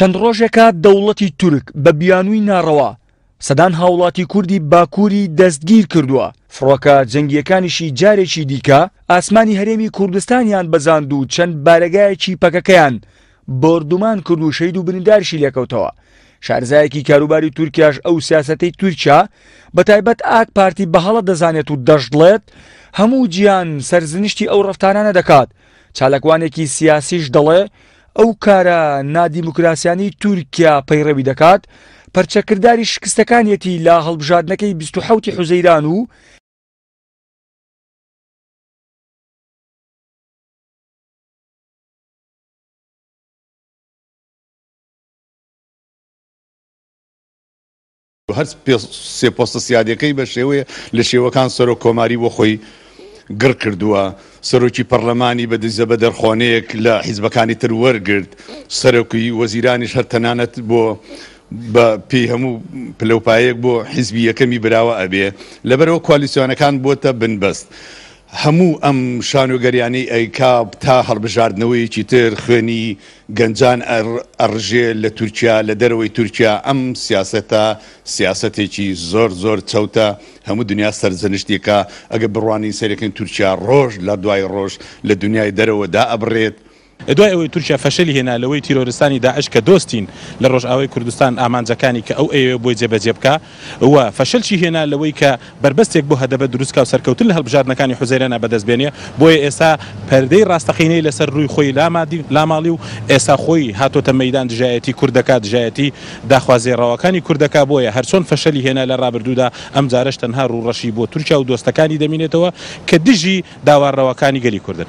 چەند ڕۆژێکە دەوڵەتی تورک بە بیانووی ناڕەوە سەدان هاوڵاتی کوردی باکووری دەستگیر کردووە فڕۆکە جەنگیەکانیشی جارێکی دیکە ئاسمانی هەرێمی کوردستانیان بەزاند و چەند بارەگایەکی پەکەکەیان بردومان کرد و شەید و بریندارشی لێکەوتەوە شارزایەکی کاروباری تورکیاش ئەو سیاسەتەی تورکیا بە تایبەت ئاک پارتی بەهڵە دەزانێت و دەشڵێت هەموو گیان سەرزنیشتی ئەو ڕفتانانە دەکات چالکوانێکی سیاسیش دەڵێ ئەو کارە نادیموکراسیانی تورکیا پەیڕەوی دەکات پەرچەکردداری شکستەکانیەتی لا هەڵبژاردنەکەی 1970 حوزەیران و هەر سێپۆستە سیادەکەی بە شێوەیە لە شێوەکان سەر و کۆماری بۆ خۆی گر کردووە سەرۆکی پەرلەمانی بەدزە بە دەرخۆنەیەک لە حیزبەکانی تر وەرگرت سەرۆکی وەزیرانیش هەر تەنانەت بۆ بە پێی هەموو پلەپایەک بۆ حیزبی یەکەمی براوە ئەبێ لەبەرەوە کوالیسیۆنەکان بۆتە بنبست. هەموو ئەم شانۆگەریانی ئەیکاب تا هەڵبژاردنەوەیکی تر خوێنی گەنجان ئەڕژێ لە تورکیا لە دەرەوەی تورکیا ئەم سیاستە سیاستێکی زۆر زۆر چەوتە هەموو دنیا سەرزەنشتێکە ئەگە بڕوانی سەرەکەن تورکیا ڕۆژ لە دوای ڕۆژ لە دنیای دەرەوە دا ئەبرێت دوای ئەوەی تورکیا فەشلی هێنالەوەی تیرۆرستانی داعش کە دۆستین لە ڕۆژئاوی کوردستان ئامانجەکانی کە ئەو ئێوە بۆی جێبەجێ بکە وە فەشلشی هێنالەوەی کە بربەستێک بۆ هەدەبە دروستکە و سەرکەوتن لە هەڵبژارنەکانی حوزێرانە بەدەستبێنە بۆیە ئێستا پەردەی ڕاستەخینەی لەسەر ڕووی خۆی لامادی لاماڵی و ئێستا خۆی هاتۆتە مەدان دژایەتی کوردەکە دژایەتی داخوازێڕاوەکانی کوردەکە بۆیە هەرچۆن فەشلی هێنا لە ڕابردوودا ئەم جارش تەنها ڕوڕەشی بۆ تورکیا و دۆستەکانی دەمینێتەوە کە دژی داوارڕەوەکانی گەلی کوردن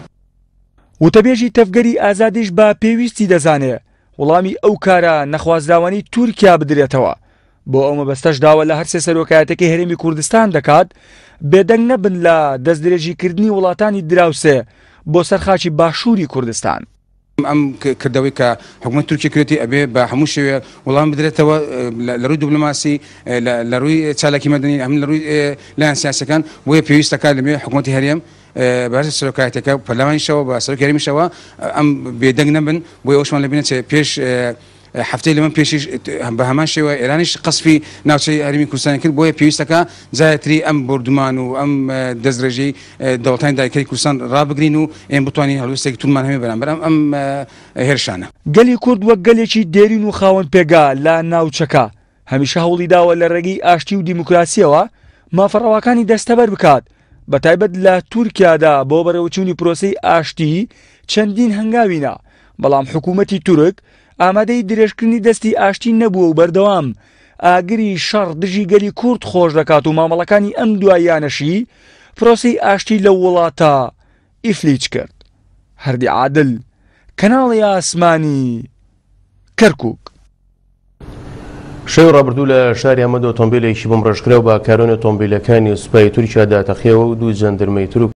وتەبێژی تەفگەری ئازادیش بە پێویستی دەزانێ وڵامی ئەو کارە نەخوازداوانی تورکیا بدرێتەوە بۆ ئەو مەبەستەش داوە لە هەرسێ سەرۆکایەتەکەی هەرێمی کوردستان دەکات بێدەنگ نەبن لە دەستدرێژیکردنی وڵاتانی دراوسێ بۆ سەرخاچی باشووری کوردستان. ئەم کردەوەی کە حکوومەت تورکیکرێتی ئەبێ بە هەموو شوێ وڵام بدرێتەوە لە ڕووی دوبلماسی لە ڕووی چالاکی مەدەنی ئەم لە ڕووی لایەن سیاسەکان وە پێویستەکە لەمێ حکوومەتتی هەرێم بەرز سەرۆکایەتەکە پەلەمانیشەوە بە سەرۆکەریمیشەوە ئەم بێدەنگ نەبن بۆی ئەوشمان لە بینێت پێش هەفتەی لە من پێشیش بە هەمان شێوە ئێرانیش قسپی ناوچەی ئەرمی کوردستان کرد بۆیە پێویستەکە زایەتری ئەم بردومان و ئەم دەستڕێژەی دەوڵتانی دایکەی کوردستان ڕابگرین و ئێم بتوانین هەلوستێک تونمان هەمێ بەرامبەرم ئەم هێرشانە گەلی کورد وەک گەلێکی دێرین و خاوەن پێگا لە ناوچەکە هەمیشە هەوڵی داوە لە ڕێگەی ئاشتی و دیموکراسیەوە مافەڕەوەکانی دەستەبەر بکات. بە تایبەت لە تورکیادا بۆ بەرەوچوونی پرۆسی ئاشتی چەندین هەنگاوینا بەڵام حکوومەتی تورک ئامادەی درێژکردنی دەستی ئاشتی نەبووە و بەردەوام ئاگری شەڕ دژی گەلی کورد خۆش دەکات و مامەڵەکانی ئەم دواییانەشی پرۆسی ئاشتی لە وڵاتە ئیفلیچ کرد هەردی عادل کەناڵی ئاسمانی کەرکک شێو ڕابردوو لە شاری ئەمەدە ئۆتۆمبیلێکی بمڕژکرا و باکارۆن ئۆتۆمبیلەکانی سوپای تووریا داتەخیەوە و دوو جەندرمەی تروپ